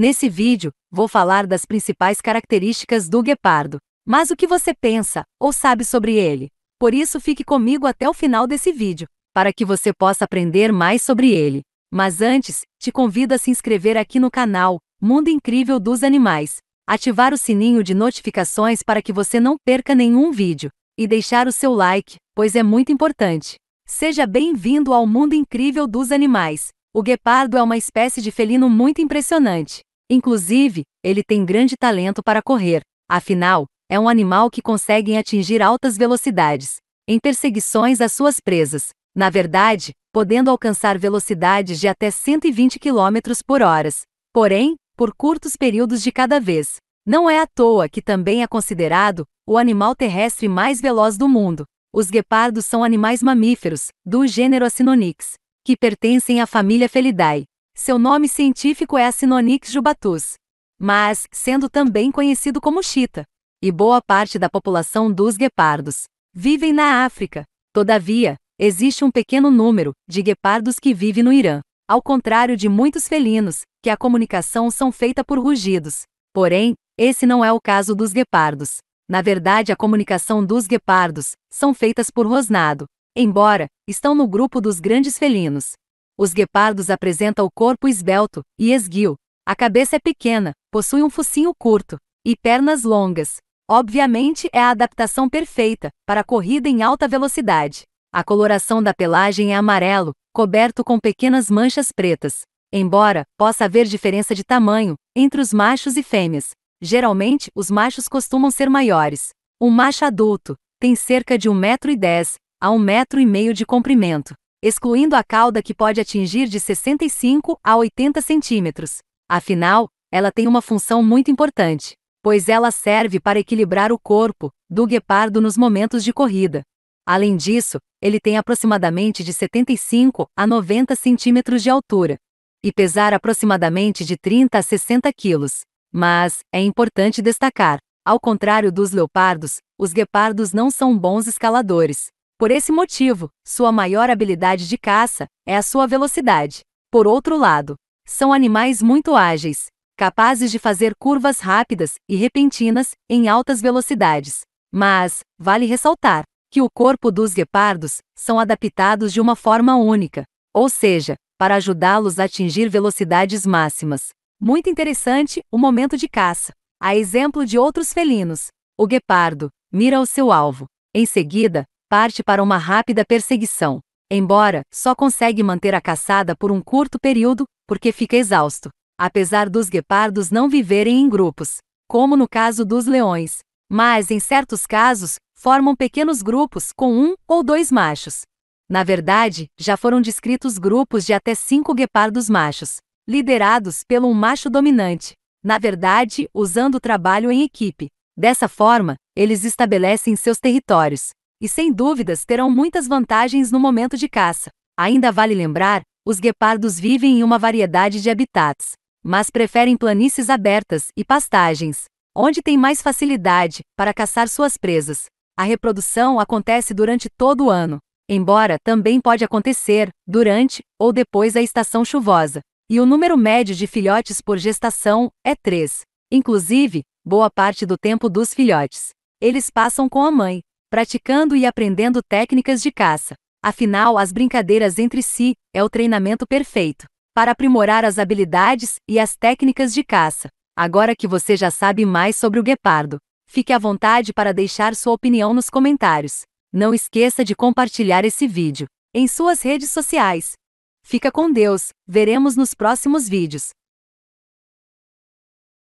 Nesse vídeo, vou falar das principais características do guepardo, mas o que você pensa ou sabe sobre ele. Por isso fique comigo até o final desse vídeo, para que você possa aprender mais sobre ele. Mas antes, te convido a se inscrever aqui no canal Mundo Incrível dos Animais, ativar o sininho de notificações para que você não perca nenhum vídeo e deixar o seu like, pois é muito importante. Seja bem-vindo ao mundo incrível dos animais. O guepardo é uma espécie de felino muito impressionante. Inclusive, ele tem grande talento para correr. Afinal, é um animal que consegue atingir altas velocidades em perseguições às suas presas. Na verdade, podendo alcançar velocidades de até 120 km por hora, porém, por curtos períodos de cada vez. Não é à toa que também é considerado o animal terrestre mais veloz do mundo. Os guepardos são animais mamíferos, do gênero Acinonyx, que pertencem à família Felidae. Seu nome científico é Acinonyx jubatus, mas sendo também conhecido como chita. E boa parte da população dos guepardos vivem na África. Todavia, existe um pequeno número de guepardos que vive no Irã. Ao contrário de muitos felinos, que a comunicação são feita por rugidos. Porém, esse não é o caso dos guepardos. Na verdade, a comunicação dos guepardos são feitas por rosnado, embora estão no grupo dos grandes felinos. Os guepardos apresentam o corpo esbelto e esguio. A cabeça é pequena, possui um focinho curto e pernas longas. Obviamente é a adaptação perfeita para a corrida em alta velocidade. A coloração da pelagem é amarelo, coberto com pequenas manchas pretas. Embora possa haver diferença de tamanho entre os machos e fêmeas, geralmente os machos costumam ser maiores. Um macho adulto tem cerca de 1,10m a 1,5m de comprimento excluindo a cauda que pode atingir de 65 a 80 centímetros. Afinal, ela tem uma função muito importante, pois ela serve para equilibrar o corpo do guepardo nos momentos de corrida. Além disso, ele tem aproximadamente de 75 a 90 centímetros de altura e pesar aproximadamente de 30 a 60 quilos. Mas, é importante destacar, ao contrário dos leopardos, os guepardos não são bons escaladores. Por esse motivo, sua maior habilidade de caça é a sua velocidade. Por outro lado, são animais muito ágeis, capazes de fazer curvas rápidas e repentinas em altas velocidades. Mas, vale ressaltar que o corpo dos guepardos são adaptados de uma forma única, ou seja, para ajudá-los a atingir velocidades máximas. Muito interessante o momento de caça. A exemplo de outros felinos, o guepardo mira o seu alvo. Em seguida, parte para uma rápida perseguição. Embora, só consegue manter a caçada por um curto período, porque fica exausto. Apesar dos guepardos não viverem em grupos, como no caso dos leões. Mas, em certos casos, formam pequenos grupos com um ou dois machos. Na verdade, já foram descritos grupos de até cinco guepardos machos, liderados pelo um macho dominante. Na verdade, usando o trabalho em equipe. Dessa forma, eles estabelecem seus territórios, e sem dúvidas terão muitas vantagens no momento de caça. Ainda vale lembrar, os guepardos vivem em uma variedade de habitats, mas preferem planícies abertas e pastagens, onde tem mais facilidade para caçar suas presas. A reprodução acontece durante todo o ano, embora também pode acontecer durante ou depois da estação chuvosa. E o número médio de filhotes por gestação é 3. Inclusive, boa parte do tempo dos filhotes. Eles passam com a mãe, praticando e aprendendo técnicas de caça. Afinal, as brincadeiras entre si é o treinamento perfeito para aprimorar as habilidades e as técnicas de caça. Agora que você já sabe mais sobre o guepardo, fique à vontade para deixar sua opinião nos comentários. Não esqueça de compartilhar esse vídeo em suas redes sociais. Fica com Deus, veremos nos próximos vídeos.